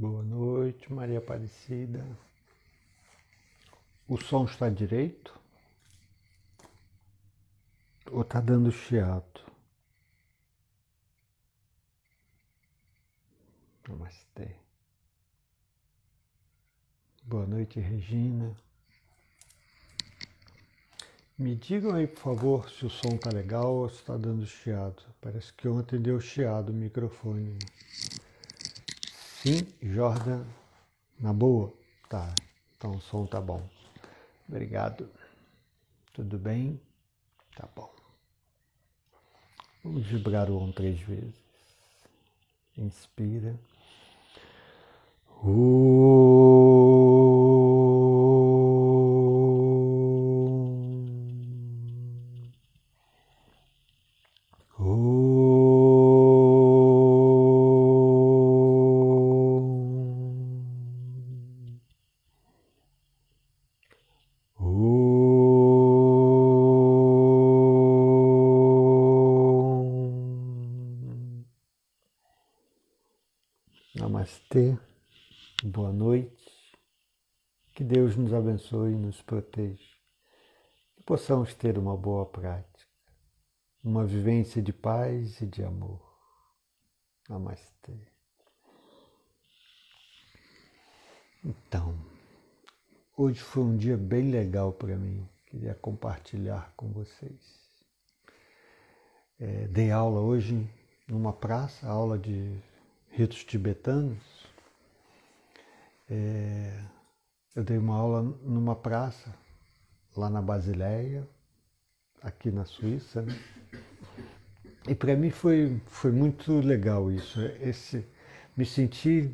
Boa noite, Maria Aparecida. O som está direito? Ou está dando chiato? Namastê. Boa noite, Regina. Me digam aí, por favor, se o som está legal ou se está dando chiado. Parece que ontem deu chiado o microfone. Sim, Jordan, na boa? Tá, então o som tá bom. Obrigado. Tudo bem? Tá bom. Vamos vibrar o OM três vezes. Inspira. Uh. abençoe e nos proteja. Que possamos ter uma boa prática, uma vivência de paz e de amor. Namastê. Então, hoje foi um dia bem legal para mim, queria compartilhar com vocês. É, dei aula hoje numa praça, aula de ritos tibetanos. É, eu dei uma aula numa praça, lá na Basileia, aqui na Suíça. Né? E para mim foi, foi muito legal isso, esse me sentir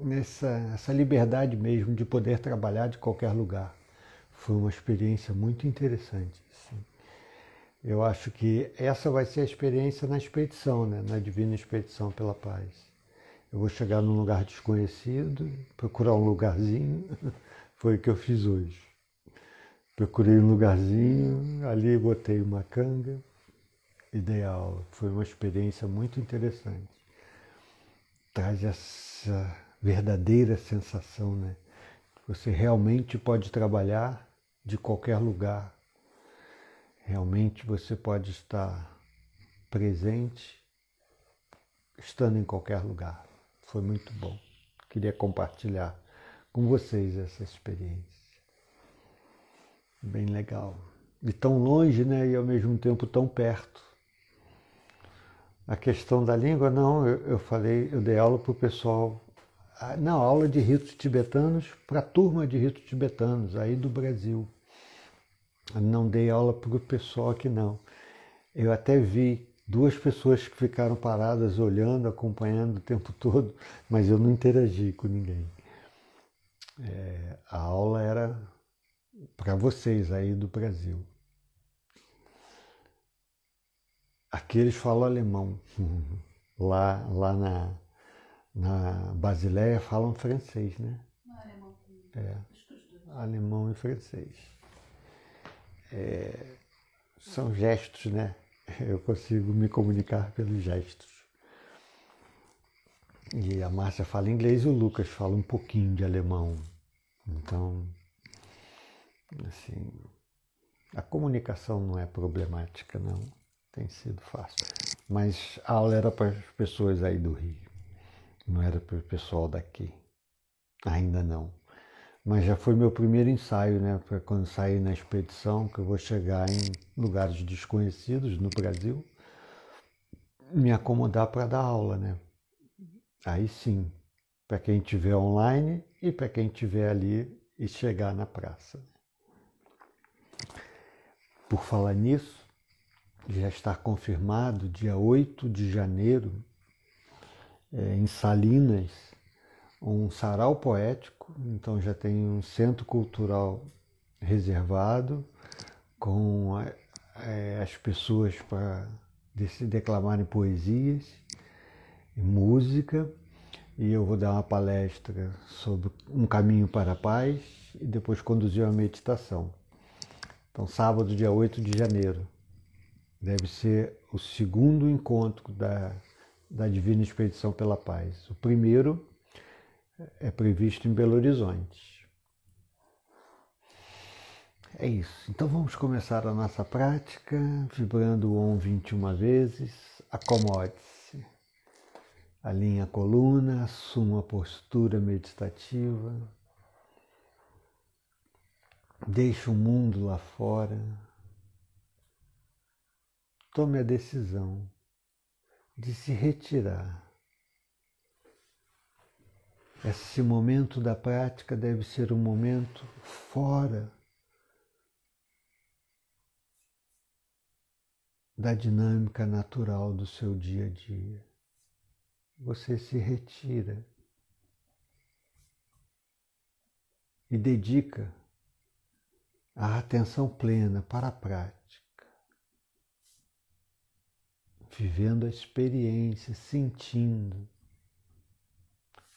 nessa essa liberdade mesmo de poder trabalhar de qualquer lugar. Foi uma experiência muito interessante. Assim. Eu acho que essa vai ser a experiência na expedição, né? na Divina Expedição pela Paz eu vou chegar num lugar desconhecido, procurar um lugarzinho. Foi o que eu fiz hoje. Procurei um lugarzinho, ali botei uma canga e dei aula. Foi uma experiência muito interessante. Traz essa verdadeira sensação, né? Você realmente pode trabalhar de qualquer lugar. Realmente você pode estar presente estando em qualquer lugar. Foi muito bom. Queria compartilhar com vocês essa experiência. Bem legal. E tão longe, né? E ao mesmo tempo tão perto. A questão da língua, não, eu, eu falei, eu dei aula para o pessoal. Não, aula de ritos tibetanos para a turma de ritos tibetanos, aí do Brasil. Eu não dei aula para o pessoal aqui, não. Eu até vi duas pessoas que ficaram paradas olhando, acompanhando o tempo todo, mas eu não interagi com ninguém. É, a aula era para vocês aí do Brasil. aqueles falam alemão. Lá, lá na, na Basileia falam francês, né? É alemão. É, alemão e francês. É, são gestos, né? eu consigo me comunicar pelos gestos. E a Márcia fala inglês e o Lucas fala um pouquinho de alemão. Então, assim, a comunicação não é problemática, não. Tem sido fácil. Mas a aula era para as pessoas aí do Rio, não era para o pessoal daqui. Ainda não. Mas já foi meu primeiro ensaio, né? Para quando sair na expedição, que eu vou chegar em lugares desconhecidos no Brasil, me acomodar para dar aula, né? Aí sim, para quem tiver online e para quem tiver ali e chegar na praça. Por falar nisso, já está confirmado dia 8 de janeiro, é, em Salinas, um sarau poético, então já tem um centro cultural reservado com é, é as pessoas para declamarem poesias e música. E eu vou dar uma palestra sobre um caminho para a paz e depois conduzir uma meditação. Então, sábado, dia 8 de janeiro, deve ser o segundo encontro da, da Divina Expedição pela Paz. O primeiro é previsto em Belo Horizonte. É isso. Então vamos começar a nossa prática, vibrando o OM 21 vezes. Acomode-se. Alinhe a coluna, assuma a postura meditativa. Deixe o mundo lá fora. Tome a decisão de se retirar esse momento da prática deve ser um momento fora da dinâmica natural do seu dia a dia. Você se retira e dedica a atenção plena para a prática, vivendo a experiência, sentindo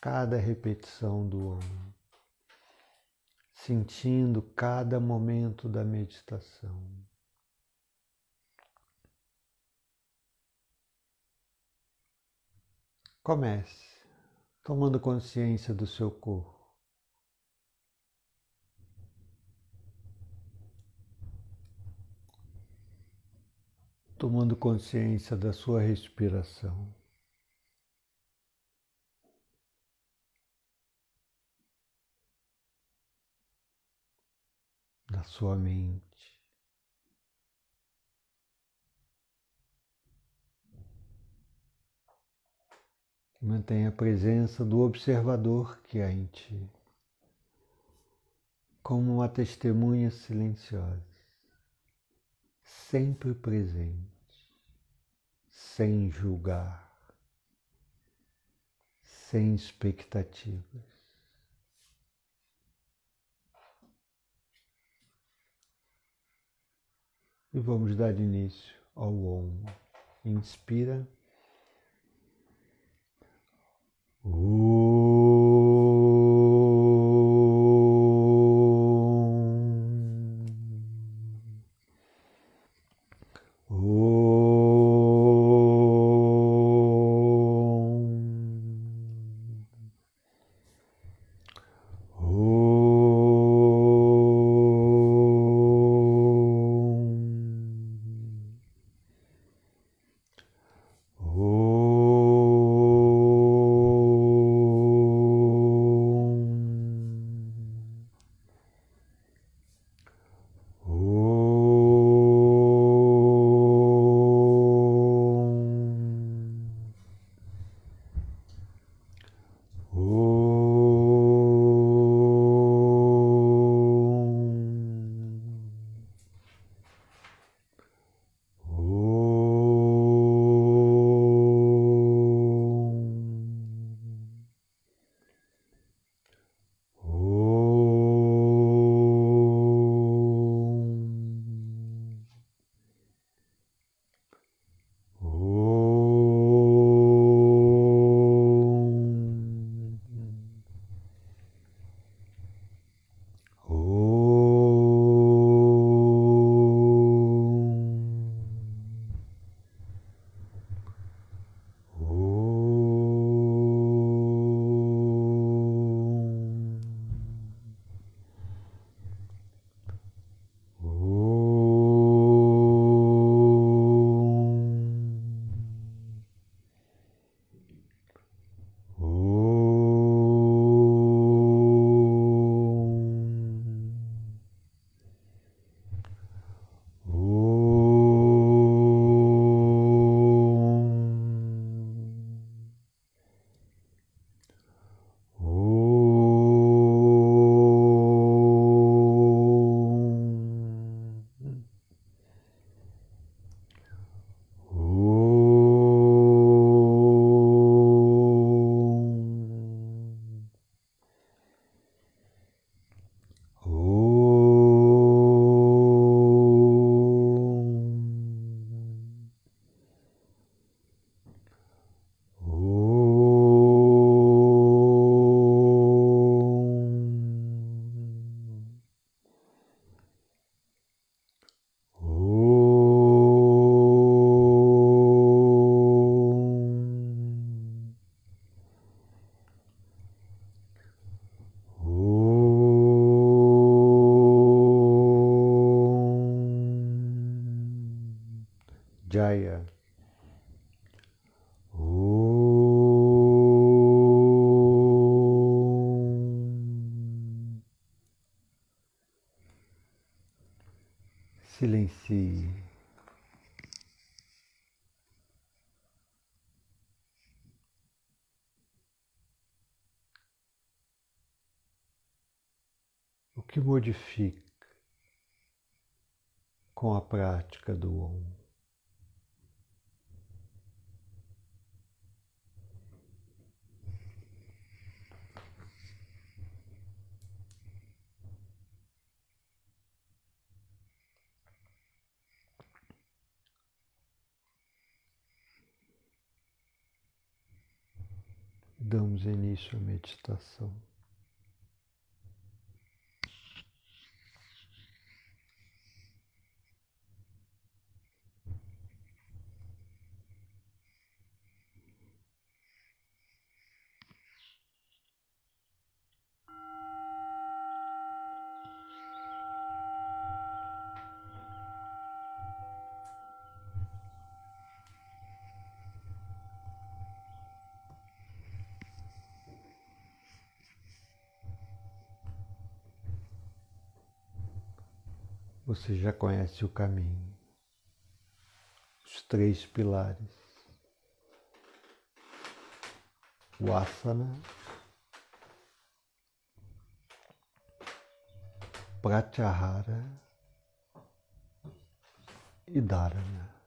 cada repetição do Om, sentindo cada momento da meditação. Comece tomando consciência do seu corpo. Tomando consciência da sua respiração. da sua mente. Mantenha a presença do observador que há em ti, como uma testemunha silenciosa, sempre presente, sem julgar, sem expectativas. e vamos dar início ao Om. Inspira. Uh. praia. Om. Silencie. O que modifica com a prática do Om? damos início à meditação. você já conhece o caminho. Os três pilares. O asana, pratyahara e dharana.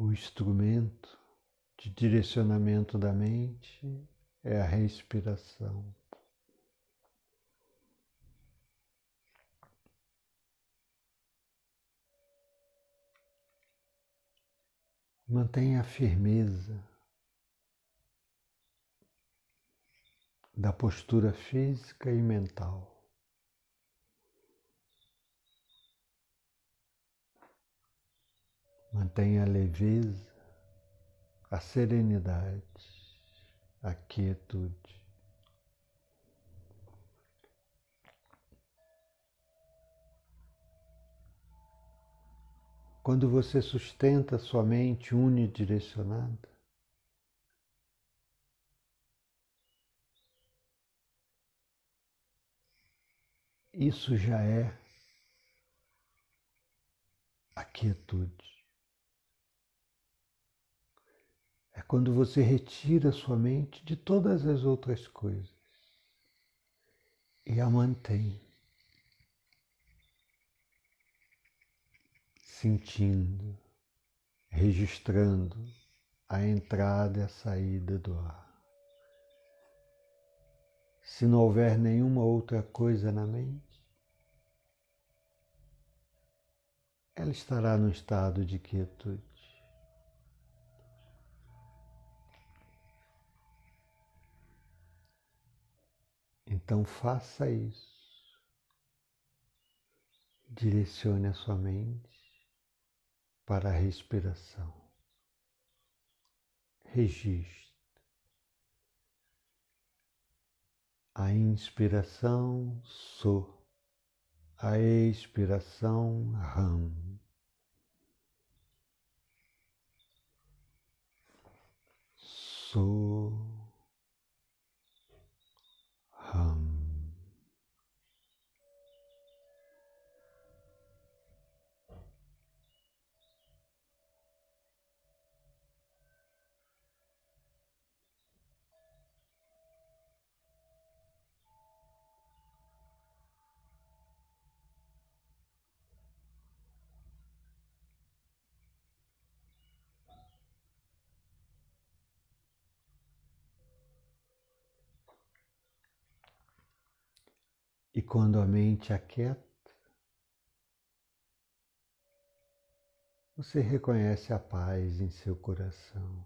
O instrumento de direcionamento da mente é a respiração. Mantenha a firmeza da postura física e mental. Mantenha a leveza, a serenidade, a quietude. Quando você sustenta sua mente unidirecionada, isso já é a quietude. quando você retira sua mente de todas as outras coisas e a mantém, sentindo, registrando a entrada e a saída do ar. Se não houver nenhuma outra coisa na mente, ela estará no estado de quietude. Então faça isso. Direcione a sua mente para a respiração. Registre a inspiração so, a expiração ram. So. E quando a mente aquieta, é você reconhece a paz em seu coração.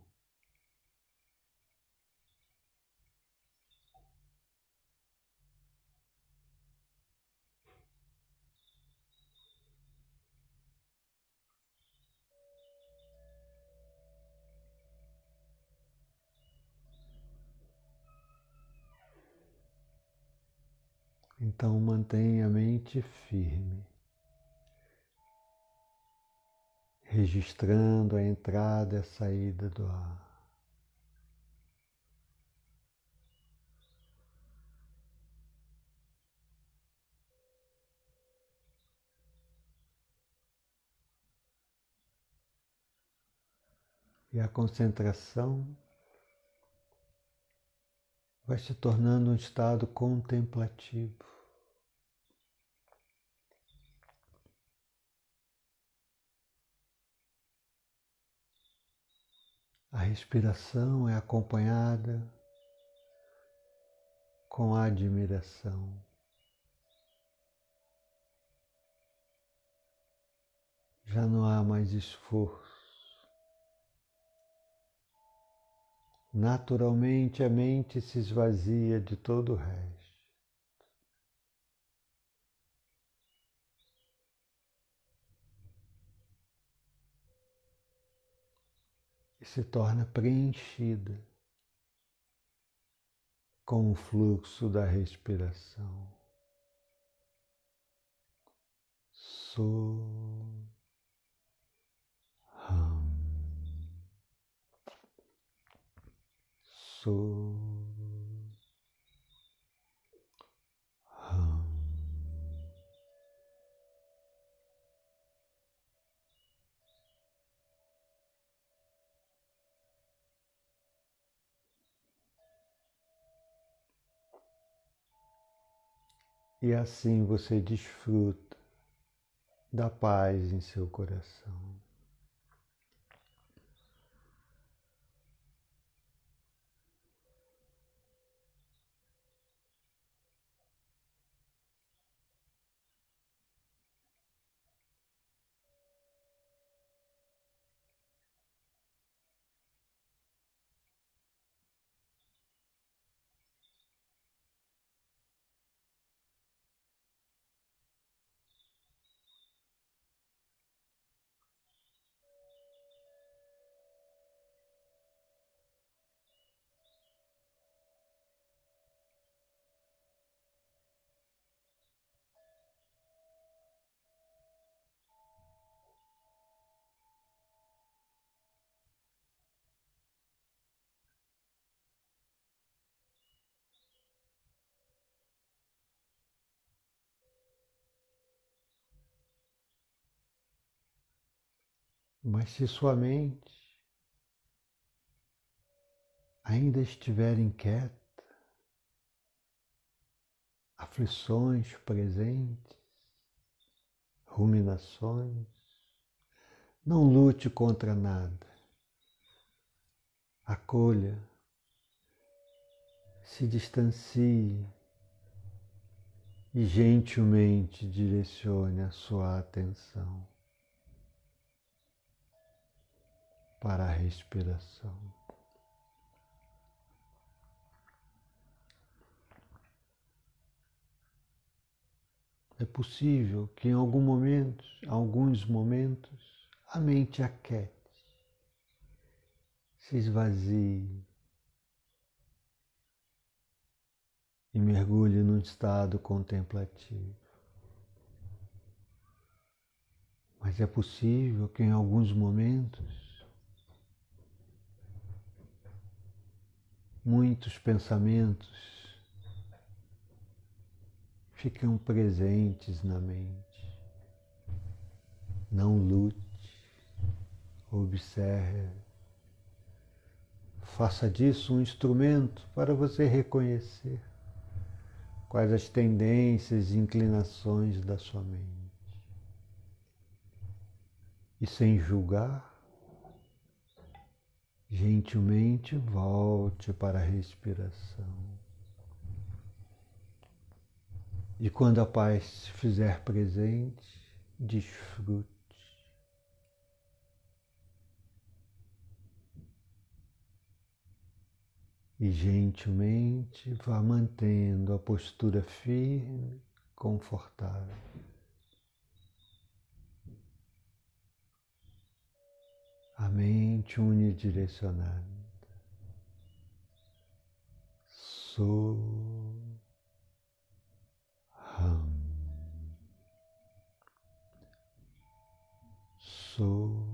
Então mantenha a mente firme, registrando a entrada e a saída do ar. e a concentração vai se tornando um estado contemplativo. A respiração é acompanhada com admiração. Já não há mais esforço. Naturalmente a mente se esvazia de todo o resto. e se torna preenchida com o fluxo da respiração. So So E assim você desfruta da paz em seu coração. Mas se sua mente ainda estiver inquieta, aflições presentes, ruminações, não lute contra nada. Acolha, se distancie e gentilmente direcione a sua atenção. para a respiração. É possível que em algum momento, alguns momentos, a mente aquete, se esvazie e mergulhe num estado contemplativo. Mas é possível que em alguns momentos muitos pensamentos ficam presentes na mente. Não lute, observe. Faça disso um instrumento para você reconhecer quais as tendências e inclinações da sua mente. E sem julgar, Gentilmente volte para a respiração. E quando a paz se fizer presente, desfrute. E gentilmente vá mantendo a postura firme, confortável. a mente unidirecionada. Sou Ram. Sou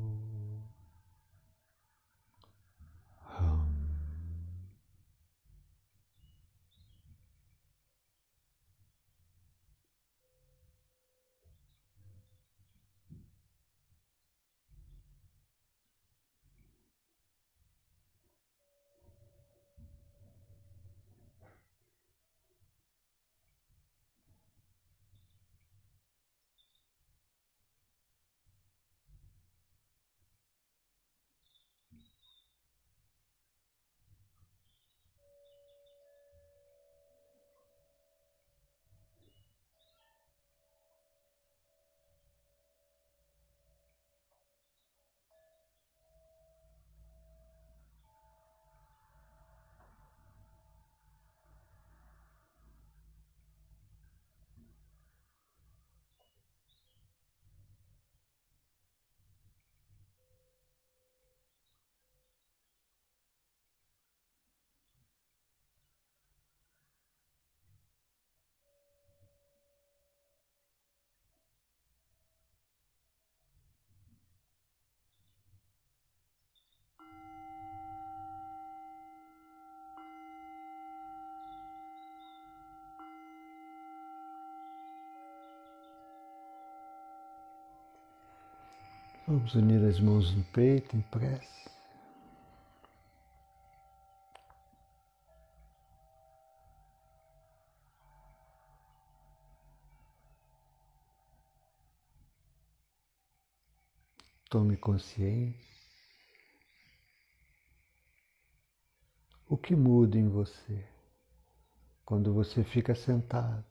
Vamos unir as mãos no peito em prece. Tome consciência. O que muda em você quando você fica sentado,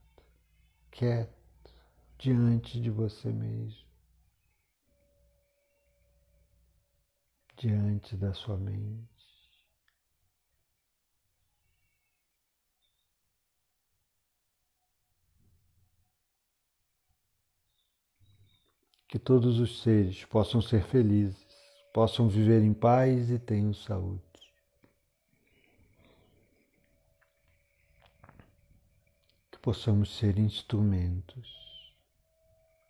quieto, diante de você mesmo? diante da sua mente. Que todos os seres possam ser felizes, possam viver em paz e tenham saúde. Que possamos ser instrumentos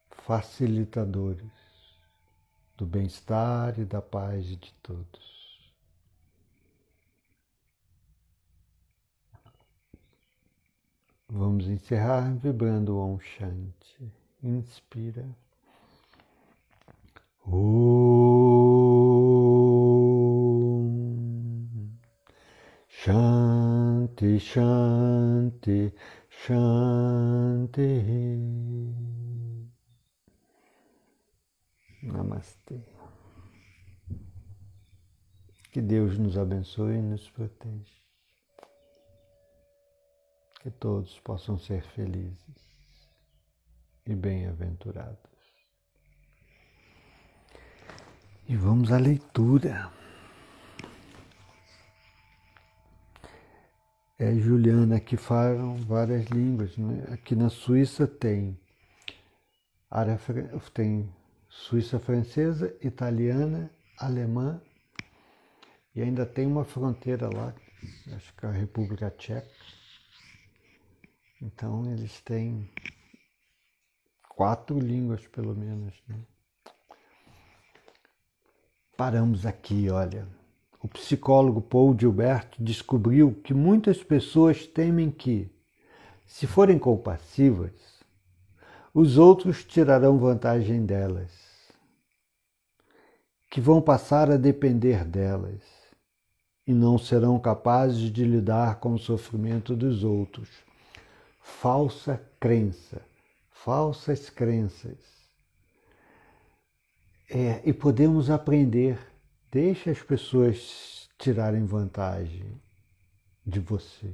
facilitadores do bem-estar e da paz de todos. Vamos encerrar vibrando Om Shanti. Inspira. Om Shanti Shanti Shanti Namastê. Que Deus nos abençoe e nos proteja. Que todos possam ser felizes e bem-aventurados. E vamos à leitura. É, Juliana, que falam várias línguas. Né? Aqui na Suíça tem, área, tem Suíça francesa, italiana, alemã e ainda tem uma fronteira lá, acho que é a República Tcheca. Então eles têm quatro línguas pelo menos. Né? Paramos aqui, olha. O psicólogo Paul Gilbert descobriu que muitas pessoas temem que, se forem compassivas, os outros tirarão vantagem delas que vão passar a depender delas e não serão capazes de lidar com o sofrimento dos outros. Falsa crença, falsas crenças. É, e podemos aprender, deixe as pessoas tirarem vantagem de você.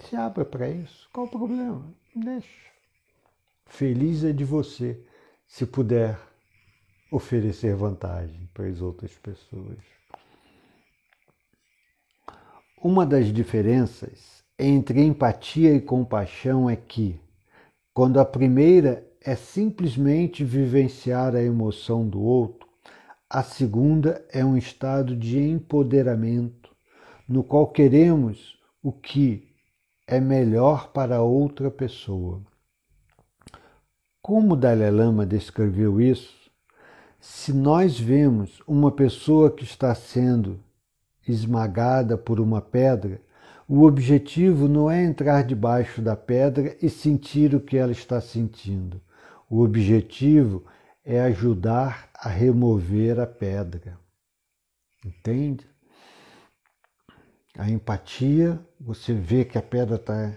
Se abra para isso, qual o problema? Deixa. Feliz é de você, se puder oferecer vantagem para as outras pessoas. Uma das diferenças entre empatia e compaixão é que, quando a primeira é simplesmente vivenciar a emoção do outro, a segunda é um estado de empoderamento, no qual queremos o que é melhor para outra pessoa. Como Dalai Lama descreveu isso, se nós vemos uma pessoa que está sendo esmagada por uma pedra, o objetivo não é entrar debaixo da pedra e sentir o que ela está sentindo. O objetivo é ajudar a remover a pedra. Entende? A empatia, você vê que a pedra está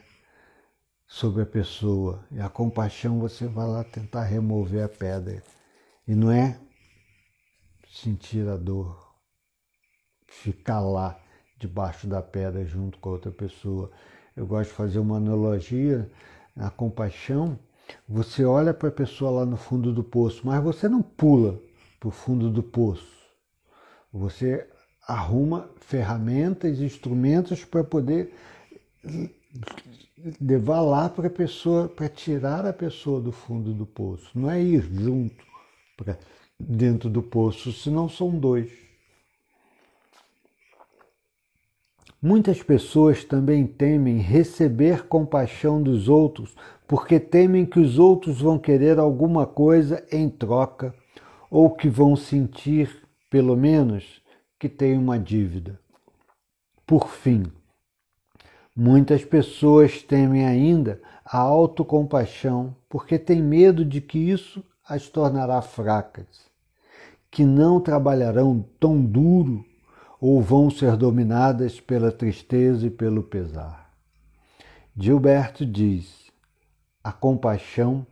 sobre a pessoa, e a compaixão, você vai lá tentar remover a pedra. E não é sentir a dor, ficar lá debaixo da pedra junto com a outra pessoa. Eu gosto de fazer uma analogia na compaixão. Você olha para a pessoa lá no fundo do poço, mas você não pula para o fundo do poço. Você arruma ferramentas, instrumentos para poder levar lá para a pessoa, para tirar a pessoa do fundo do poço. Não é ir junto para dentro do poço, se não são dois. Muitas pessoas também temem receber compaixão dos outros, porque temem que os outros vão querer alguma coisa em troca, ou que vão sentir, pelo menos, que têm uma dívida. Por fim, muitas pessoas temem ainda a autocompaixão, porque têm medo de que isso as tornará fracas, que não trabalharão tão duro ou vão ser dominadas pela tristeza e pelo pesar. Gilberto diz: a compaixão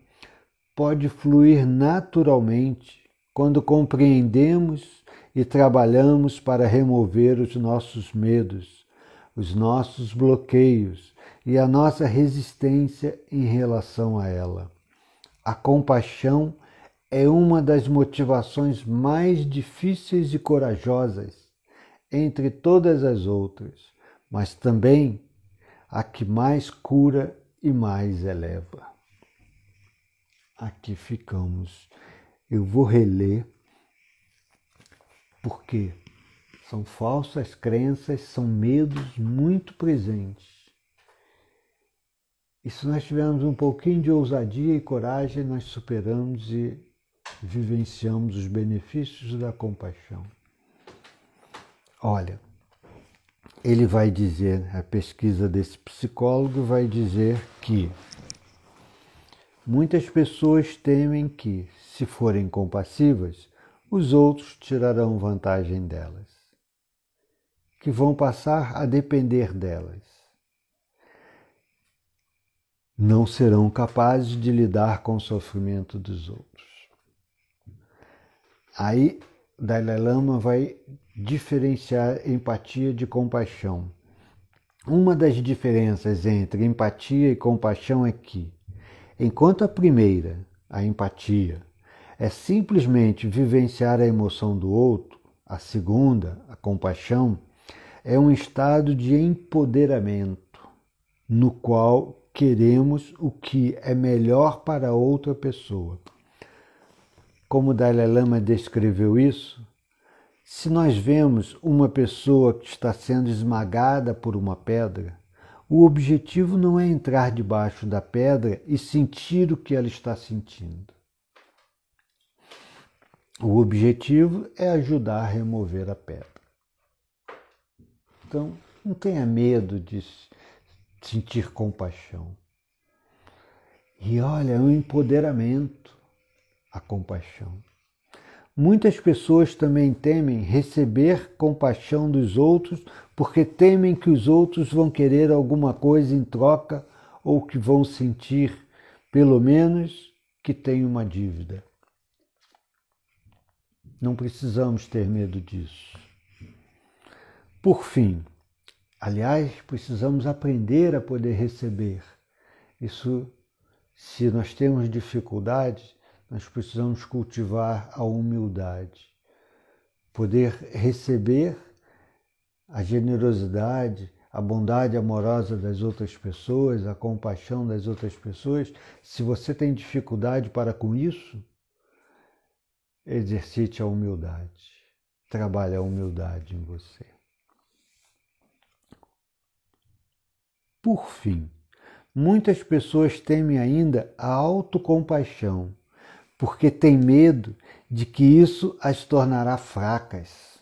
pode fluir naturalmente quando compreendemos e trabalhamos para remover os nossos medos, os nossos bloqueios e a nossa resistência em relação a ela. A compaixão é uma das motivações mais difíceis e corajosas entre todas as outras, mas também a que mais cura e mais eleva. Aqui ficamos. Eu vou reler porque são falsas crenças, são medos muito presentes. E se nós tivermos um pouquinho de ousadia e coragem, nós superamos e vivenciamos os benefícios da compaixão. Olha, ele vai dizer, a pesquisa desse psicólogo vai dizer que muitas pessoas temem que, se forem compassivas, os outros tirarão vantagem delas, que vão passar a depender delas. Não serão capazes de lidar com o sofrimento dos outros. Aí Dalai Lama vai diferenciar empatia de compaixão. Uma das diferenças entre empatia e compaixão é que, enquanto a primeira, a empatia, é simplesmente vivenciar a emoção do outro, a segunda, a compaixão, é um estado de empoderamento, no qual queremos o que é melhor para outra pessoa como o Dalai Lama descreveu isso, se nós vemos uma pessoa que está sendo esmagada por uma pedra, o objetivo não é entrar debaixo da pedra e sentir o que ela está sentindo. O objetivo é ajudar a remover a pedra. Então, não tenha medo de sentir compaixão. E olha, é um empoderamento a compaixão. Muitas pessoas também temem receber compaixão dos outros porque temem que os outros vão querer alguma coisa em troca ou que vão sentir, pelo menos, que têm uma dívida. Não precisamos ter medo disso. Por fim, aliás, precisamos aprender a poder receber. Isso, se nós temos dificuldade, nós precisamos cultivar a humildade, poder receber a generosidade, a bondade amorosa das outras pessoas, a compaixão das outras pessoas. Se você tem dificuldade para com isso, exercite a humildade, trabalhe a humildade em você. Por fim, muitas pessoas temem ainda a autocompaixão porque tem medo de que isso as tornará fracas,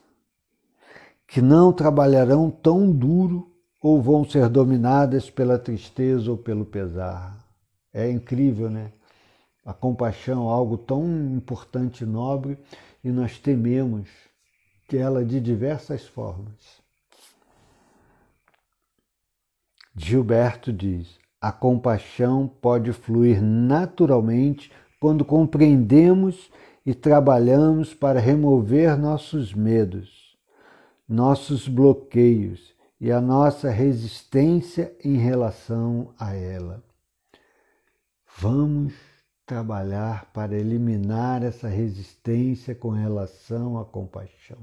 que não trabalharão tão duro ou vão ser dominadas pela tristeza ou pelo pesar. É incrível, né? A compaixão, é algo tão importante e nobre, e nós tememos que ela de diversas formas. Gilberto diz: a compaixão pode fluir naturalmente quando compreendemos e trabalhamos para remover nossos medos, nossos bloqueios e a nossa resistência em relação a ela. Vamos trabalhar para eliminar essa resistência com relação à compaixão.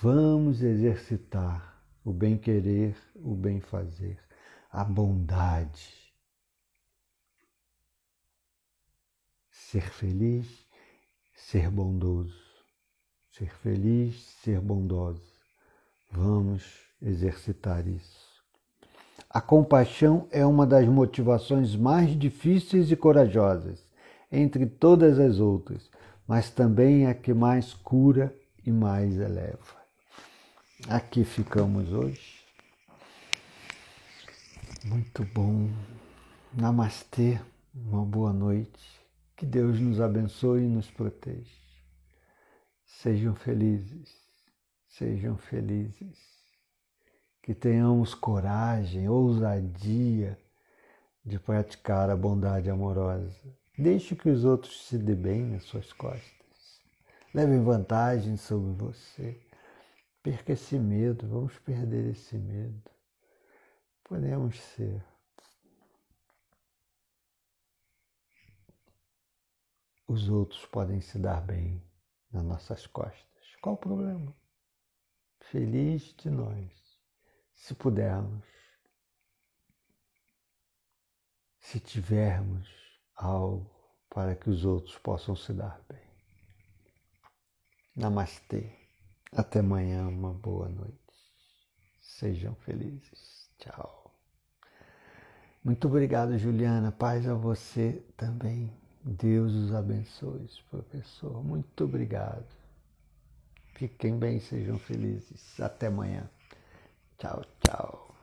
Vamos exercitar o bem-querer, o bem-fazer, a bondade ser feliz, ser bondoso, ser feliz, ser bondoso. Vamos exercitar isso. A compaixão é uma das motivações mais difíceis e corajosas, entre todas as outras, mas também é a que mais cura e mais eleva. Aqui ficamos hoje. Muito bom. Namastê, uma boa noite. Que Deus nos abençoe e nos proteja. Sejam felizes, sejam felizes. Que tenhamos coragem, ousadia de praticar a bondade amorosa. Deixe que os outros se dê bem nas suas costas. Levem vantagem sobre você. Perca esse medo, vamos perder esse medo. Podemos ser os outros podem se dar bem nas nossas costas. Qual o problema? Feliz de nós, se pudermos, se tivermos algo para que os outros possam se dar bem. Namastê. Até amanhã, uma boa noite. Sejam felizes. Tchau. Muito obrigado, Juliana. Paz a você também. Deus os abençoe, professor. Muito obrigado. Fiquem bem, sejam felizes. Até amanhã. Tchau, tchau.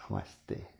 Namastê.